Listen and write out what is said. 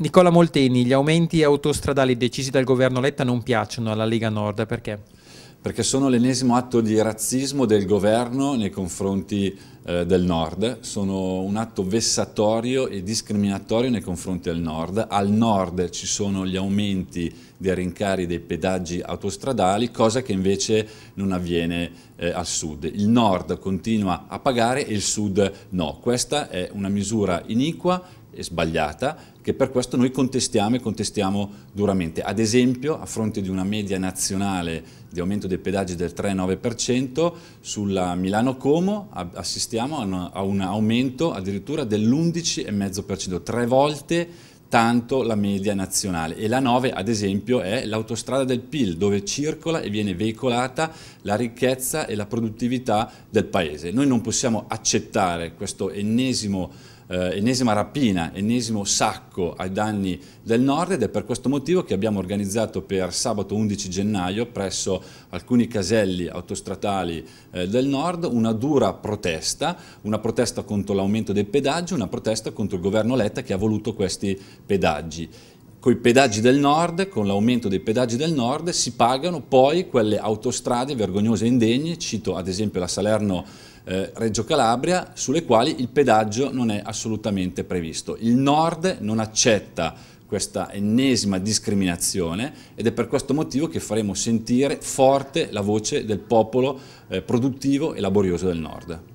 Nicola Molteni, gli aumenti autostradali decisi dal governo Letta non piacciono alla Lega Nord, perché? Perché sono l'ennesimo atto di razzismo del governo nei confronti eh, del Nord, sono un atto vessatorio e discriminatorio nei confronti del Nord. Al Nord ci sono gli aumenti dei rincari dei pedaggi autostradali, cosa che invece non avviene eh, al Sud. Il Nord continua a pagare e il Sud no. Questa è una misura iniqua e sbagliata che per questo noi contestiamo e contestiamo duramente. Ad esempio, a fronte di una media nazionale di aumento dei pedaggi del 3,9%, sulla Milano-Como assistiamo a un aumento addirittura dell'11,5%, tre volte tanto la media nazionale e la 9 ad esempio è l'autostrada del PIL dove circola e viene veicolata la ricchezza e la produttività del paese. Noi non possiamo accettare questo ennesimo eh, ennesima rapina, ennesimo sacco ai danni del nord ed è per questo motivo che abbiamo organizzato per sabato 11 gennaio presso alcuni caselli autostradali eh, del nord una dura protesta, una protesta contro l'aumento dei pedaggi, una protesta contro il governo Letta che ha voluto questi pedaggi. Con i pedaggi del nord, con l'aumento dei pedaggi del nord, si pagano poi quelle autostrade vergognose e indegne, cito ad esempio la Salerno eh, Reggio Calabria, sulle quali il pedaggio non è assolutamente previsto. Il nord non accetta questa ennesima discriminazione ed è per questo motivo che faremo sentire forte la voce del popolo eh, produttivo e laborioso del nord.